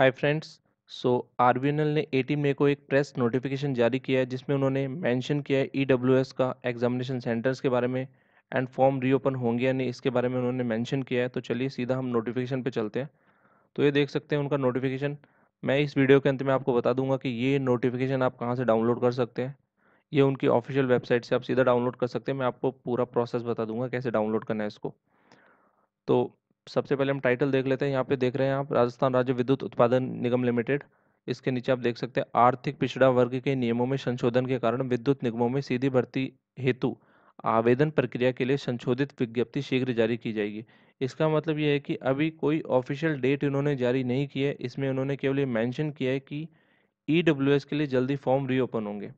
hi friends so are ने ए मई को एक प्रेस नोटिफिकेशन जारी किया है जिसमें उन्होंने मेंशन किया है ई e का एग्जामिनेशन सेंटर्स के बारे में एंड फॉर्म रीओपन होंगे या नहीं इसके बारे में उन्होंने मेंशन किया है तो चलिए सीधा हम नोटिफिकेशन पे चलते हैं तो ये देख सकते हैं उनका नोटिफिकेशन मैं इस वीडियो के अंत में आपको बता दूंगा कि ये नोटिफिकेशन आप कहाँ से डाउनलोड कर सकते हैं ये उनकी ऑफिशियल वेबसाइट से आप सीधा डाउनलोड कर सकते हैं मैं आपको पूरा प्रोसेस बता दूंगा कैसे डाउनलोड करना है इसको तो सबसे पहले हम टाइटल देख लेते हैं यहाँ पे देख रहे हैं आप राजस्थान राज्य विद्युत उत्पादन निगम लिमिटेड इसके नीचे आप देख सकते हैं आर्थिक पिछड़ा वर्ग के नियमों में संशोधन के कारण विद्युत निगमों में सीधी भर्ती हेतु आवेदन प्रक्रिया के लिए संशोधित विज्ञप्ति शीघ्र जारी की जाएगी इसका मतलब यह है कि अभी कोई ऑफिशियल डेट इन्होंने जारी नहीं की है इसमें उन्होंने केवल ये मैंशन किया है कि ई e के लिए जल्दी फॉर्म रीओपन होंगे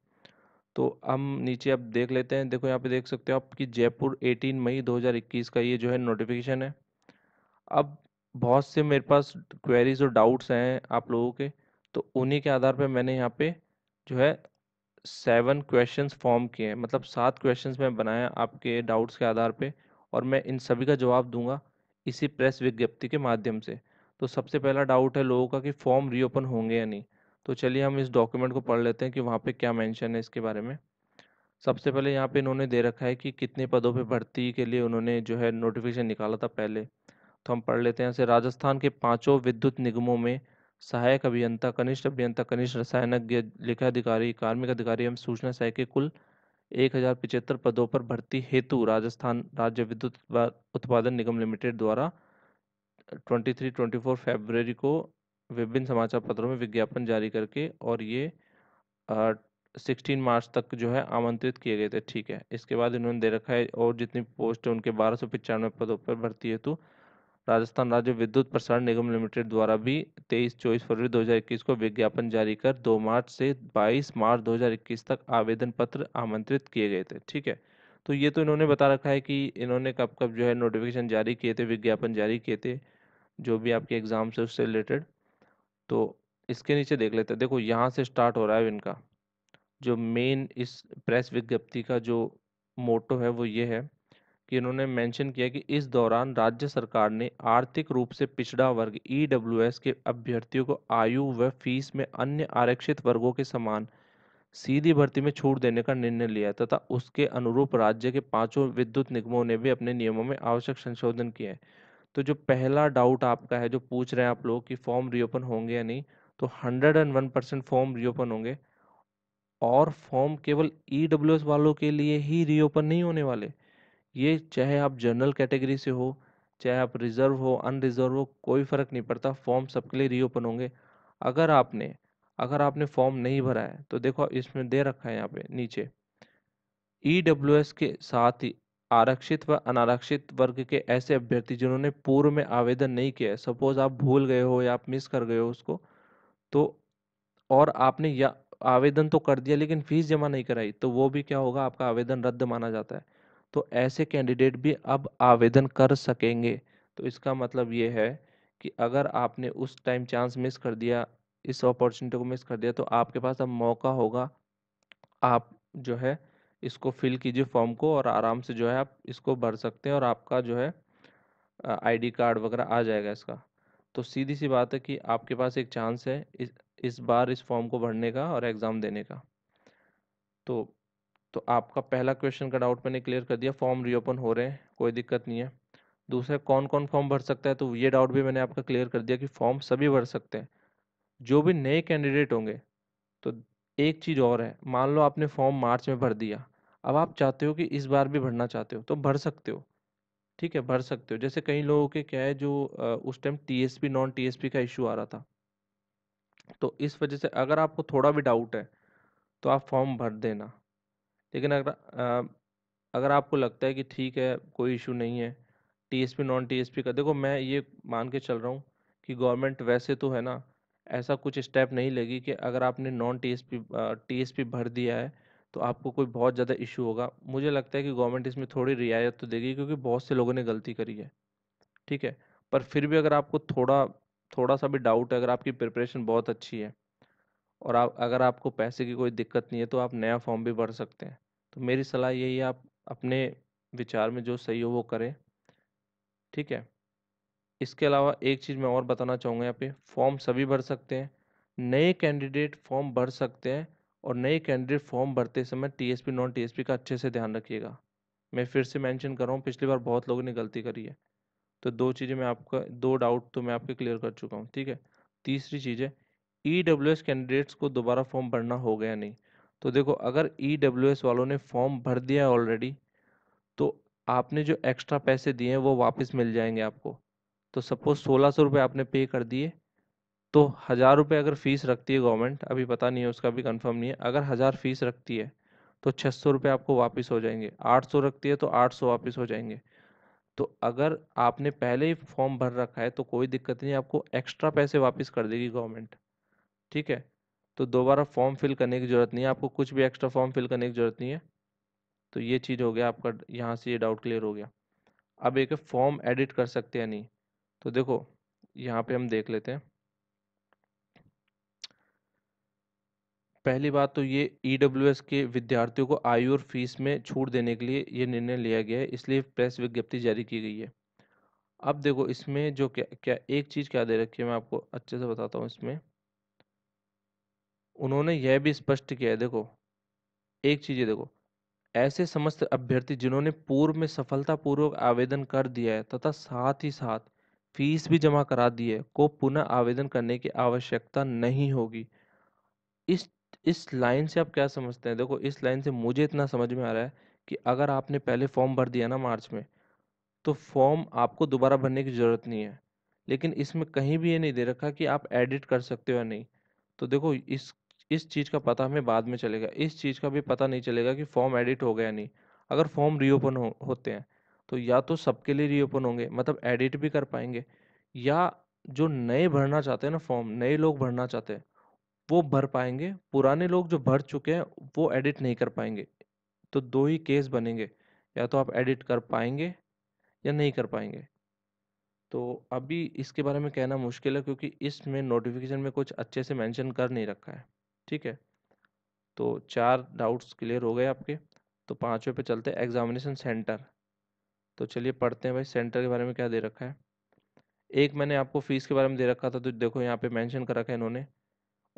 तो हम नीचे आप देख लेते हैं देखो यहाँ पे देख सकते हो आप कि जयपुर 18 मई 2021 का ये जो है नोटिफिकेशन है अब बहुत से मेरे पास क्वेरीज और डाउट्स हैं आप लोगों के तो उन्हीं के आधार पर मैंने यहाँ पे जो है सेवन क्वेश्चंस फॉर्म किए हैं मतलब सात क्वेश्चंस मैं बनाया आपके डाउट्स के आधार पे और मैं इन सभी का जवाब दूंगा इसी प्रेस विज्ञप्ति के माध्यम से तो सबसे पहला डाउट है लोगों का कि फॉर्म रीओपन होंगे या नहीं तो चलिए हम इस डॉक्यूमेंट को पढ़ लेते हैं कि वहाँ पे क्या मेंशन है इसके बारे में सबसे पहले यहाँ पे इन्होंने दे रखा है कि कितने पदों पे भर्ती के लिए उन्होंने जो है नोटिफिकेशन निकाला था पहले तो हम पढ़ लेते हैं ऐसे राजस्थान के पांचों विद्युत निगमों में सहायक अभियंता कनिष्ठ अभियंता कनिष्ठ रसायनज्ञ लेखा अधिकारी कार्मिक अधिकारी एवं सूचना सहायक के कुल एक हजार पिचहत्तर पदों पर भर्ती हेतु राजस्थान राज्य विद्युत उत्पादन निगम लिमिटेड द्वारा twenty three twenty four February को विभिन्न समाचार पत्रों में विज्ञापन जारी करके और ये सिक्सटीन मार्च तक जो है आमंत्रित किए गए थे ठीक है इसके बाद इन्होंने दे रखा है और जितनी पोस्ट है उनके बारह सौ पचानवे पदों पर भर्ती हेतु राजस्थान राज्य विद्युत प्रसारण निगम लिमिटेड द्वारा भी 23 चौबीस फरवरी 2021 को विज्ञापन जारी कर 2 मार्च से 22 मार्च 2021 तक आवेदन पत्र आमंत्रित किए गए थे ठीक है तो ये तो इन्होंने बता रखा है कि इन्होंने कब कब जो है नोटिफिकेशन जारी किए थे विज्ञापन जारी किए थे जो भी आपके एग्ज़ाम से उससे रिलेटेड तो इसके नीचे देख लेते हैं देखो यहाँ से स्टार्ट हो रहा है इनका जो मेन इस प्रेस विज्ञप्ति का जो मोटो है वो ये है कि इन्होंने मेंशन किया कि इस दौरान राज्य सरकार ने आर्थिक रूप से पिछड़ा वर्ग ई e के अभ्यर्थियों को आयु व फीस में अन्य आरक्षित वर्गों के समान सीधी भर्ती में छूट देने का निर्णय लिया तथा उसके अनुरूप राज्य के पांचों विद्युत निगमों ने भी अपने नियमों में आवश्यक संशोधन किया है तो जो पहला डाउट आपका है जो पूछ रहे हैं आप लोग कि फॉर्म रीओपन होंगे या नहीं तो hundred and one percent form reopen होंगे और फॉर्म केवल ई e वालों के लिए ही रीओपन नहीं होने वाले ये चाहे आप जनरल कैटेगरी से हो चाहे आप रिज़र्व हो अनरिज़र्व हो कोई फ़र्क नहीं पड़ता फॉर्म सबके लिए रीओपन होंगे अगर आपने अगर आपने फॉर्म नहीं भरा है तो देखो इसमें दे रखा है यहाँ पे नीचे ई e के साथ ही आरक्षित व अनारक्षित वर्ग के ऐसे अभ्यर्थी जिन्होंने पूर्व में आवेदन नहीं किया है सपोज आप भूल गए हो या आप मिस कर गए हो उसको तो और आपने या आवेदन तो कर दिया लेकिन फीस जमा नहीं कराई तो वो भी क्या होगा आपका आवेदन रद्द माना जाता है तो ऐसे कैंडिडेट भी अब आवेदन कर सकेंगे तो इसका मतलब ये है कि अगर आपने उस टाइम चांस मिस कर दिया इस अपॉर्चुनिटी को मिस कर दिया तो आपके पास अब मौका होगा आप जो है इसको फिल कीजिए फॉर्म को और आराम से जो है आप इसको भर सकते हैं और आपका जो है आईडी कार्ड वगैरह आ जाएगा इसका तो सीधी सी बात है कि आपके पास एक चांस है इस इस बार इस फॉर्म को भरने का और एग्ज़ाम देने का तो तो आपका पहला क्वेश्चन का डाउट मैंने क्लियर कर दिया फॉर्म रीओपन हो रहे हैं कोई दिक्कत नहीं है दूसरा कौन कौन फॉर्म भर सकता है तो ये डाउट भी मैंने आपका क्लियर कर दिया कि फॉर्म सभी भर सकते हैं जो भी नए कैंडिडेट होंगे तो एक चीज़ और है मान लो आपने फॉर्म मार्च में भर दिया अब आप चाहते हो कि इस बार भी भरना चाहते हो तो भर सकते हो ठीक है भर सकते हो जैसे कई लोगों के क्या है जो उस टाइम टी नॉन टी का इशू आ रहा था तो इस वजह से अगर आपको थोड़ा भी डाउट है तो आप फॉर्म भर देना लेकिन अगर अगर आपको लगता है कि ठीक है कोई इशू नहीं है टीएसपी नॉन टीएसपी का देखो मैं ये मान के चल रहा हूँ कि गवर्नमेंट वैसे तो है ना ऐसा कुछ स्टेप नहीं लेगी कि अगर आपने नॉन टीएसपी टीएसपी भर दिया है तो आपको कोई बहुत ज़्यादा इशू होगा मुझे लगता है कि गवर्नमेंट इसमें थोड़ी रियायत तो देगी क्योंकि बहुत से लोगों ने गलती करी है ठीक है पर फिर भी अगर आपको थोड़ा थोड़ा सा भी डाउट है अगर आपकी प्रिपरेशन बहुत अच्छी है और आप अगर आपको पैसे की कोई दिक्कत नहीं है तो आप नया फॉर्म भी भर सकते हैं तो मेरी सलाह यही है आप अपने विचार में जो सही हो वो करें ठीक है इसके अलावा एक चीज़ मैं और बताना चाहूँगा यहाँ पे फॉर्म सभी भर सकते हैं नए कैंडिडेट फॉर्म भर सकते हैं और नए कैंडिडेट फॉर्म भरते समय टीएसपी नॉन टीएसपी का अच्छे से ध्यान रखिएगा मैं फिर से मेंशन कर रहा हूँ पिछली बार बहुत लोगों ने गलती करी है तो दो चीज़ें मैं आपका दो डाउट तो मैं आपके क्लियर कर चुका हूँ ठीक है तीसरी चीज़ है ई e कैंडिडेट्स को दोबारा फॉर्म भरना हो गया नहीं तो देखो अगर ई e वालों ने फॉर्म भर दिया है ऑलरेडी तो आपने जो एक्स्ट्रा पैसे दिए हैं वो वापस मिल जाएंगे आपको तो सपोज सोलह सौ रुपये आपने पे कर दिए तो हज़ार रुपये अगर फ़ीस रखती है गवर्नमेंट अभी पता नहीं है उसका भी कंफर्म नहीं है अगर हज़ार फ़ीस रखती है तो छः सौ रुपये आपको वापस हो जाएंगे आठ सौ रखती है तो आठ सौ वापस हो जाएंगे तो अगर आपने पहले ही फॉर्म भर रखा है तो कोई दिक्कत नहीं आपको एक्स्ट्रा पैसे वापस कर देगी गवर्नमेंट ठीक है तो दोबारा फॉर्म फिल करने की ज़रूरत नहीं है आपको कुछ भी एक्स्ट्रा फॉर्म फिल करने की ज़रूरत नहीं है तो ये चीज़ हो गया आपका यहाँ से ये डाउट क्लियर हो गया अब एक फॉर्म एडिट कर सकते हैं नहीं तो देखो यहाँ पे हम देख लेते हैं पहली बात तो ये ई e के विद्यार्थियों को आयु और फीस में छूट देने के लिए ये निर्णय लिया गया है इसलिए प्रेस विज्ञप्ति जारी की गई है अब देखो इसमें जो क्या क्या एक चीज़ क्या दे रखी है मैं आपको अच्छे से बताता हूँ इसमें उन्होंने यह भी स्पष्ट किया है देखो एक चीज़ ये देखो ऐसे समस्त अभ्यर्थी जिन्होंने पूर्व में सफलतापूर्वक आवेदन कर दिया है तथा साथ ही साथ फीस भी जमा करा दी है को पुनः आवेदन करने की आवश्यकता नहीं होगी इस इस लाइन से आप क्या समझते हैं देखो इस लाइन से मुझे इतना समझ में आ रहा है कि अगर आपने पहले फॉर्म भर दिया ना मार्च में तो फॉर्म आपको दोबारा भरने की ज़रूरत नहीं है लेकिन इसमें कहीं भी ये नहीं दे रखा कि आप एडिट कर सकते हो या नहीं तो देखो इस इस चीज़ का पता हमें बाद में चलेगा इस चीज़ का भी पता नहीं चलेगा कि फॉर्म एडिट हो गया नहीं अगर फॉर्म रीओपन हो होते हैं तो या तो सबके लिए रीओपन होंगे मतलब एडिट भी कर पाएंगे या जो नए भरना चाहते हैं ना फॉर्म नए लोग भरना चाहते हैं वो भर पाएंगे पुराने लोग जो भर चुके हैं वो एडिट नहीं कर पाएंगे तो दो ही केस बनेंगे या तो आप एडिट कर पाएंगे या नहीं कर पाएंगे तो अभी इसके बारे में कहना मुश्किल है क्योंकि इसमें नोटिफिकेशन में कुछ अच्छे से मेंशन कर नहीं रखा है ठीक है तो चार डाउट्स क्लियर हो गए आपके तो पाँचवें पे चलते हैं एग्जामिनेशन सेंटर तो चलिए पढ़ते हैं भाई सेंटर के बारे में क्या दे रखा है एक मैंने आपको फीस के बारे में दे रखा था तो देखो यहाँ पे मेंशन कर रखा है इन्होंने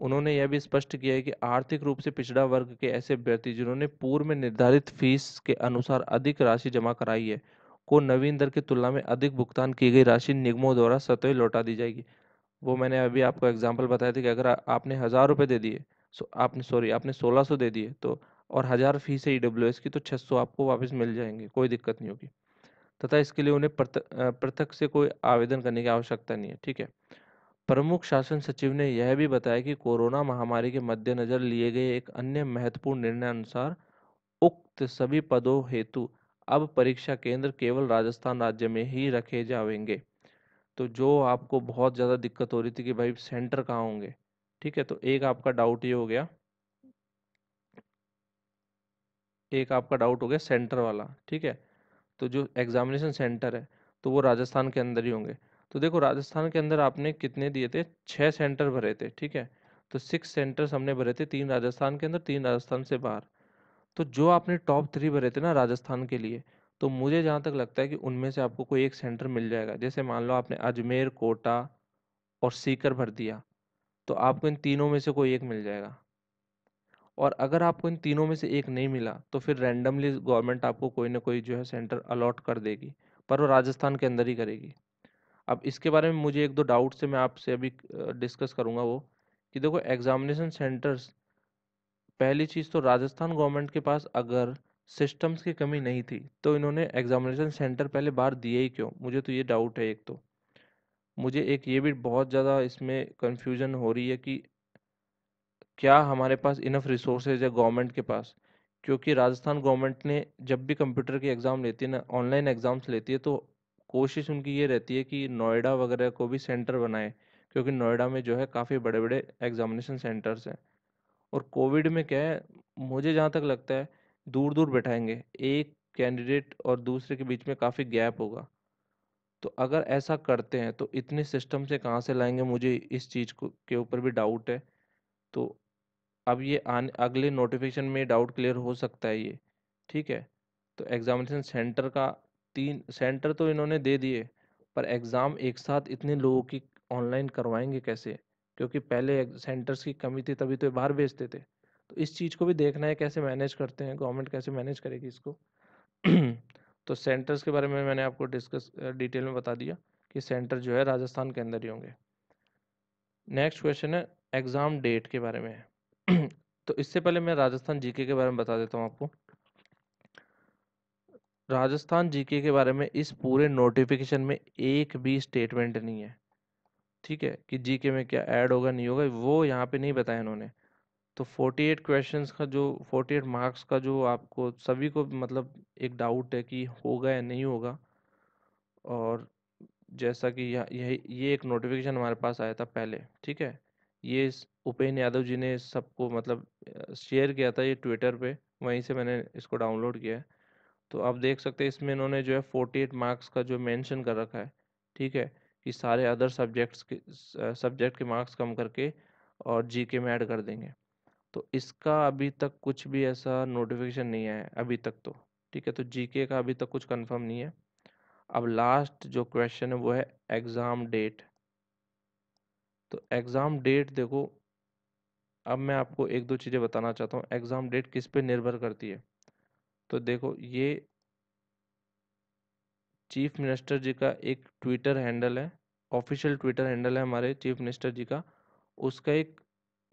उन्होंने यह भी स्पष्ट किया है कि आर्थिक रूप से पिछड़ा वर्ग के ऐसे अभ्यर्थी जिन्होंने पूर्व में निर्धारित फीस के अनुसार अधिक राशि जमा कराई है को नवीन दर की तुलना में अधिक भुगतान की गई राशि निगमों द्वारा सतह लौटा दी जाएगी वो मैंने अभी आपको एग्जाम्पल बताया था कि अगर आपने हज़ार रुपये दे दिए सो आपने सॉरी आपने 1600 दे दिए तो और हज़ार फीस है e ई की तो 600 आपको वापस मिल जाएंगे कोई दिक्कत नहीं होगी तथा इसके लिए उन्हें पृथक से कोई आवेदन करने की आवश्यकता नहीं है ठीक है प्रमुख शासन सचिव ने यह भी बताया कि कोरोना महामारी के मद्देनज़र लिए गए एक अन्य महत्वपूर्ण निर्णय अनुसार उक्त सभी पदों हेतु अब परीक्षा केंद्र केवल राजस्थान राज्य में ही रखे जाएंगे तो जो आपको बहुत ज़्यादा दिक्कत हो रही थी कि भाई सेंटर कहाँ होंगे ठीक है तो एक आपका डाउट ये हो गया एक आपका डाउट हो गया सेंटर वाला ठीक है तो जो एग्जामिनेशन सेंटर है तो वो राजस्थान के अंदर ही होंगे तो देखो राजस्थान के अंदर आपने कितने दिए थे छः सेंटर भरे थे ठीक है तो सिक्स सेंटर्स हमने भरे थे तीन राजस्थान के अंदर तीन राजस्थान से बाहर तो जो आपने टॉप थ्री भरे थे ना राजस्थान के लिए तो मुझे जहाँ तक लगता है कि उनमें से आपको कोई एक सेंटर मिल जाएगा जैसे मान लो आपने अजमेर कोटा और सीकर भर दिया तो आपको इन तीनों में से कोई एक मिल जाएगा और अगर आपको इन तीनों में से एक नहीं मिला तो फिर रैंडमली गवर्नमेंट आपको कोई ना कोई जो है सेंटर अलॉट कर देगी पर वो राजस्थान के अंदर ही करेगी अब इसके बारे में मुझे एक दो डाउट से मैं आपसे अभी डिस्कस करूँगा वो कि देखो एग्जामिनेशन सेंटर्स पहली चीज़ तो राजस्थान गवर्नमेंट के पास अगर सिस्टम्स की कमी नहीं थी तो इन्होंने एग्जामिनेशन सेंटर पहले बाहर दिए ही क्यों मुझे तो ये डाउट है एक तो मुझे एक ये भी बहुत ज़्यादा इसमें कन्फ्यूज़न हो रही है कि क्या हमारे पास इनफ़ रिसोर्सेज है गवर्नमेंट के पास क्योंकि राजस्थान गवर्नमेंट ने जब भी कंप्यूटर के एग्ज़ाम लेती है ना ऑनलाइन एग्ज़ाम्स लेती है तो कोशिश उनकी ये रहती है कि नोएडा वगैरह को भी सेंटर बनाए क्योंकि नोएडा में जो है काफ़ी बड़े बड़े एग्ज़ामिनेशन सेंटर्स हैं और कोविड में क्या है मुझे जहाँ तक लगता है दूर दूर बैठाएंगे एक कैंडिडेट और दूसरे के बीच में काफ़ी गैप होगा तो अगर ऐसा करते हैं तो इतने सिस्टम से कहाँ से लाएंगे मुझे इस चीज़ को के ऊपर भी डाउट है तो अब ये आने अगले नोटिफिकेशन में डाउट क्लियर हो सकता है ये ठीक है तो एग्ज़ामिनेशन सेंटर का तीन सेंटर तो इन्होंने दे दिए पर एग्ज़ाम एक साथ इतने लोगों की ऑनलाइन करवाएंगे कैसे क्योंकि पहले सेंटर्स की कमी थी तभी तो बाहर भेजते थे तो इस चीज़ को भी देखना है कैसे मैनेज करते हैं गवर्नमेंट कैसे मैनेज करेगी इसको तो सेंटर्स के बारे में मैंने आपको डिस्कस डिटेल में बता दिया कि सेंटर जो है राजस्थान के अंदर ही होंगे नेक्स्ट क्वेश्चन है एग्ज़ाम डेट के बारे में तो इससे पहले मैं राजस्थान जीके के बारे में बता देता हूँ आपको राजस्थान जीके के बारे में इस पूरे नोटिफिकेशन में एक भी स्टेटमेंट नहीं है ठीक है कि जीके में क्या ऐड होगा नहीं होगा वो यहाँ पे नहीं बताया इन्होंने तो 48 क्वेश्चंस का जो 48 मार्क्स का जो आपको सभी को मतलब एक डाउट है कि होगा या नहीं होगा और जैसा कि यह ये एक नोटिफिकेशन हमारे पास आया था पहले ठीक है ये उपेन्द्र यादव जी ने सबको मतलब शेयर किया था ये ट्विटर पे वहीं से मैंने इसको डाउनलोड किया है तो आप देख सकते हैं इसमें इन्होंने जो है फ़ोर्टी एट मार्क्स का जो मेंशन कर रखा है ठीक है कि सारे अदर सब्जेक्ट्स के सब्जेक्ट के मार्क्स कम करके और जीके में ऐड कर देंगे तो इसका अभी तक कुछ भी ऐसा नोटिफिकेशन नहीं आया अभी तक तो ठीक है तो जीके का अभी तक कुछ कंफर्म नहीं है अब लास्ट जो क्वेश्चन है वो है एग्ज़ाम डेट तो एग्ज़ाम डेट देखो अब मैं आपको एक दो चीज़ें बताना चाहता हूँ एग्ज़ाम डेट किस पे निर्भर करती है तो देखो ये चीफ मिनिस्टर जी का एक ट्विटर हैंडल है ऑफिशियल ट्विटर हैंडल है हमारे चीफ मिनिस्टर जी का उसका एक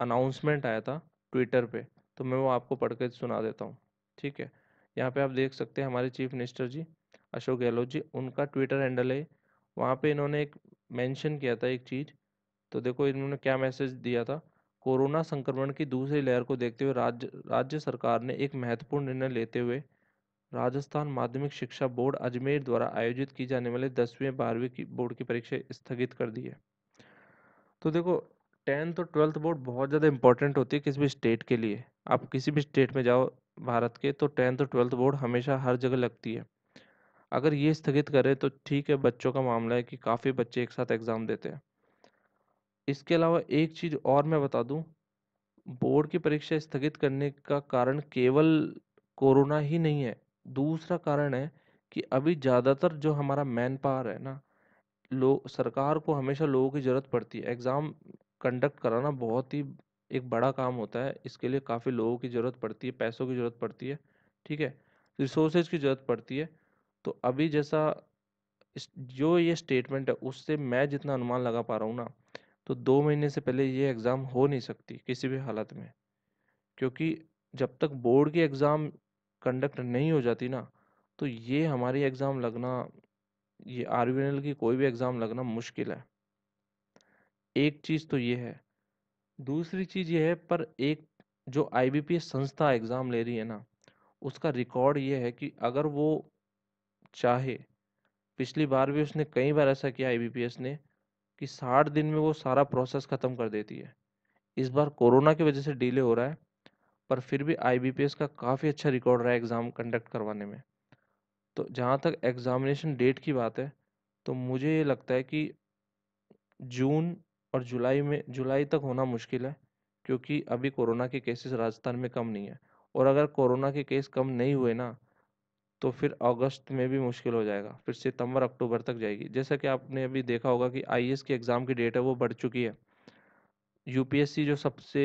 अनाउंसमेंट आया था ट्विटर पे तो मैं वो आपको पढ़ के सुना देता हूँ ठीक है यहाँ पे आप देख सकते हैं हमारे चीफ मिनिस्टर जी अशोक गहलोत जी उनका ट्विटर हैंडल है वहाँ पे इन्होंने एक मेंशन किया था एक चीज़ तो देखो इन्होंने क्या मैसेज दिया था कोरोना संक्रमण की दूसरी लहर को देखते हुए राज्य राज्य सरकार ने एक महत्वपूर्ण निर्णय लेते हुए राजस्थान माध्यमिक शिक्षा बोर्ड अजमेर द्वारा आयोजित की जाने वाले दसवीं बारहवीं की बोर्ड की परीक्षा स्थगित कर दी है तो देखो टेंथ और ट्वेल्थ बोर्ड बहुत ज़्यादा इंपॉर्टेंट होती है किसी भी स्टेट के लिए आप किसी भी स्टेट में जाओ भारत के तो टेंथ और ट्वेल्थ बोर्ड हमेशा हर जगह लगती है अगर ये स्थगित करें तो ठीक है बच्चों का मामला है कि काफ़ी बच्चे एक साथ एग्ज़ाम देते हैं इसके अलावा एक चीज़ और मैं बता दूं बोर्ड की परीक्षा स्थगित करने का कारण केवल कोरोना ही नहीं है दूसरा कारण है कि अभी ज़्यादातर जो हमारा मैन पावर है ना लोग सरकार को हमेशा लोगों की ज़रूरत पड़ती है एग्ज़ाम कंडक्ट कराना बहुत ही एक बड़ा काम होता है इसके लिए काफ़ी लोगों की ज़रूरत पड़ती है पैसों की ज़रूरत पड़ती है ठीक है रिसोर्सेज की ज़रूरत पड़ती है तो अभी जैसा जो ये स्टेटमेंट है उससे मैं जितना अनुमान लगा पा रहा हूँ ना तो दो महीने से पहले ये एग्ज़ाम हो नहीं सकती किसी भी हालत में क्योंकि जब तक बोर्ड की एग्ज़ाम कंडक्ट नहीं हो जाती ना तो ये हमारी एग्ज़ाम लगना ये आर की कोई भी एग्ज़ाम लगना मुश्किल है एक चीज़ तो ये है दूसरी चीज़ ये है पर एक जो आई संस्था एग्ज़ाम ले रही है ना उसका रिकॉर्ड ये है कि अगर वो चाहे पिछली बार भी उसने कई बार ऐसा किया एस ने कि साठ दिन में वो सारा प्रोसेस ख़त्म कर देती है इस बार कोरोना की वजह से डिले हो रहा है पर फिर भी एस का काफ़ी अच्छा रिकॉर्ड रहा है एग्ज़ाम कंडक्ट करवाने में तो जहाँ तक एग्ज़ामिनेशन डेट की बात है तो मुझे ये लगता है कि जून और जुलाई में जुलाई तक होना मुश्किल है क्योंकि अभी कोरोना के केसेस राजस्थान में कम नहीं है और अगर कोरोना के केस कम नहीं हुए ना तो फिर अगस्त में भी मुश्किल हो जाएगा फिर सितंबर अक्टूबर तक जाएगी जैसा कि आपने अभी देखा होगा कि आई की एग्ज़ाम की डेट है वो बढ़ चुकी है यू जो सबसे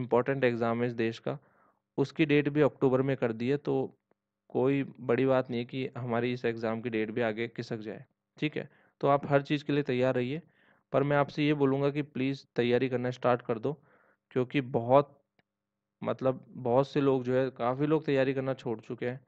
इम्पोर्टेंट एग्ज़ाम है इस देश का उसकी डेट भी अक्टूबर में कर दी है तो कोई बड़ी बात नहीं है कि हमारी इस एग्ज़ाम की डेट भी आगे खिसक जाए ठीक है तो आप हर चीज़ के लिए तैयार रहिए पर मैं आपसे ये बोलूँगा कि प्लीज़ तैयारी करना स्टार्ट कर दो क्योंकि बहुत मतलब बहुत से लोग जो है काफ़ी लोग तैयारी करना छोड़ चुके हैं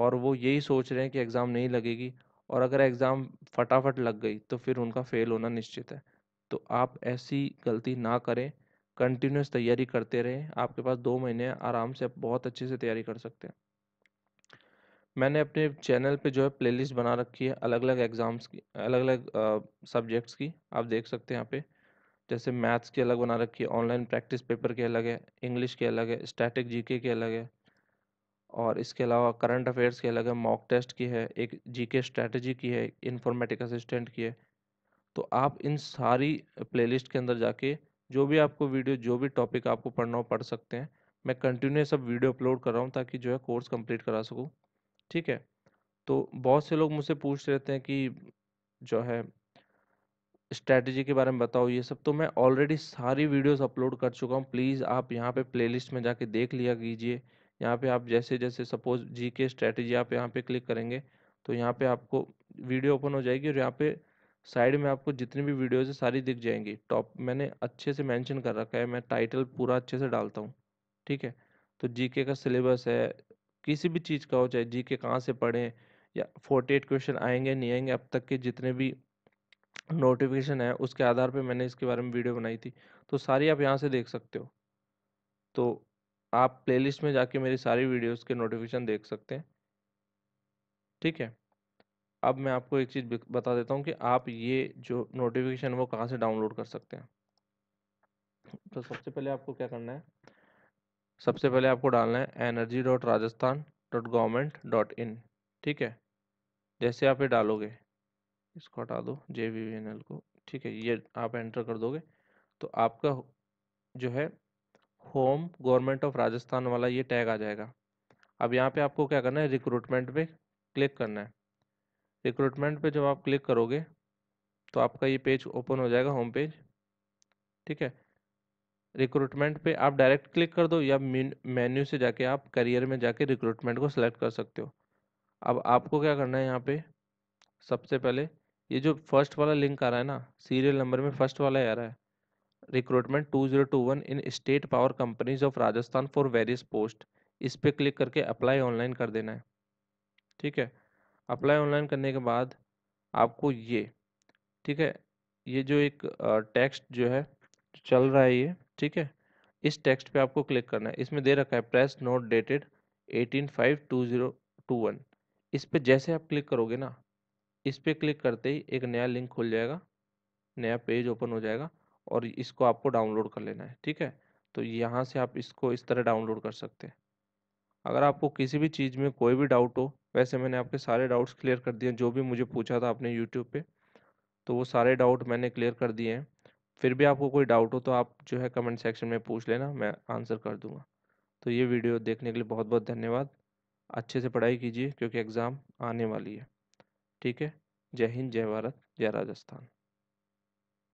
और वो यही सोच रहे हैं कि एग्ज़ाम नहीं लगेगी और अगर एग्ज़ाम फटाफट लग गई तो फिर उनका फेल होना निश्चित है तो आप ऐसी गलती ना करें कंटिन्यूस तैयारी करते रहें आपके पास दो महीने आराम से आप बहुत अच्छे से तैयारी कर सकते हैं मैंने अपने चैनल पे जो है प्लेलिस्ट बना रखी है अलग अलग एग्ज़ाम्स की अलग अलग सब्जेक्ट्स की आप देख सकते हैं यहाँ पे जैसे मैथ्स की अलग बना रखी है ऑनलाइन प्रैक्टिस पेपर के अलग है इंग्लिश के अलग है स्टैटिक जीके के अलग है और इसके अलावा करंट अफेयर्स के अलग है मॉक टेस्ट की है एक जी के की है इन्फॉर्मेटिक असिस्टेंट की है तो आप इन सारी प्ले के अंदर जाके जो भी आपको वीडियो जो भी टॉपिक आपको पढ़ना हो पढ़ सकते हैं मैं कंटिन्यू सब वीडियो अपलोड कर रहा हूँ ताकि जो है कोर्स कम्प्लीट करा सकूँ ठीक है तो बहुत से लोग मुझसे पूछ रहते हैं कि जो है स्ट्रैटेजी के बारे में बताओ ये सब तो मैं ऑलरेडी सारी वीडियोस अपलोड कर चुका हूँ प्लीज़ आप यहाँ पे प्लेलिस्ट में जाके देख लिया कीजिए यहाँ पे आप जैसे जैसे सपोज जी के स्ट्रैटेजी आप यहाँ पे क्लिक करेंगे तो यहाँ पे आपको वीडियो ओपन हो जाएगी और यहाँ पे साइड में आपको जितनी भी वीडियोज़ है सारी दिख जाएंगी टॉप मैंने अच्छे से मैंशन कर रखा है मैं टाइटल पूरा अच्छे से डालता हूँ ठीक है तो जी का सिलेबस है किसी भी चीज़ का हो चाहे जी के कहाँ से पढ़ें या फोर्टी एट क्वेश्चन आएंगे नहीं आएंगे अब तक के जितने भी नोटिफिकेशन है उसके आधार पे मैंने इसके बारे में वीडियो बनाई थी तो सारी आप यहाँ से देख सकते हो तो आप प्लेलिस्ट में जाके मेरी सारी वीडियोस के नोटिफिकेशन देख सकते हैं ठीक है अब मैं आपको एक चीज़ बता देता हूँ कि आप ये जो नोटिफिकेशन वो कहाँ से डाउनलोड कर सकते हैं तो सबसे पहले आपको क्या करना है सबसे पहले आपको डालना है energy dot Rajasthan dot government dot in ठीक है जैसे आप ये डालोगे इसको हटा दो J V V N L को ठीक है ये आप एंटर कर दोगे तो आपका जो है होम गवर्नमेंट ऑफ राजस्थान वाला ये टैग आ जाएगा अब यहाँ पे आपको क्या करना है रिक्रूटमेंट पे क्लिक करना है रिक्रूटमेंट पे जब आप क्लिक करोगे तो आपका ये पेज ओपन हो जाएगा होम पेज ठीक है रिक्रूटमेंट पे आप डायरेक्ट क्लिक कर दो या मेन्यू से जाके आप करियर में जाके रिक्रूटमेंट को सिलेक्ट कर सकते हो अब आपको क्या करना है यहाँ पे सबसे पहले ये जो फर्स्ट वाला लिंक आ रहा है ना सीरियल नंबर में फर्स्ट वाला आ रहा है recruitment two zero two one in state power companies of Rajasthan for various post इस पर क्लिक करके अप्लाई ऑनलाइन कर देना है ठीक है अप्लाई ऑनलाइन करने के बाद आपको ये ठीक है ये जो एक टेक्स्ट जो है चल रहा है ये ठीक है इस टेक्स्ट पे आपको क्लिक करना है इसमें दे रखा है press note dated eighteen five two zero two one इस पर जैसे आप क्लिक करोगे ना इस पर क्लिक करते ही एक नया लिंक खुल जाएगा नया पेज ओपन हो जाएगा और इसको आपको डाउनलोड कर लेना है ठीक है तो यहाँ से आप इसको इस तरह डाउनलोड कर सकते हैं अगर आपको किसी भी चीज़ में कोई भी डाउट हो वैसे मैंने आपके सारे डाउट्स क्लियर कर दिए जो भी मुझे पूछा था आपने यूट्यूब पे तो वो सारे डाउट मैंने क्लियर कर दिए हैं फिर भी आपको कोई डाउट हो तो आप जो है कमेंट सेक्शन में पूछ लेना मैं आंसर कर दूँगा तो ये वीडियो देखने के लिए बहुत बहुत धन्यवाद अच्छे से पढ़ाई कीजिए क्योंकि एग्ज़ाम आने वाली है ठीक है जय हिंद जय भारत जय राजस्थान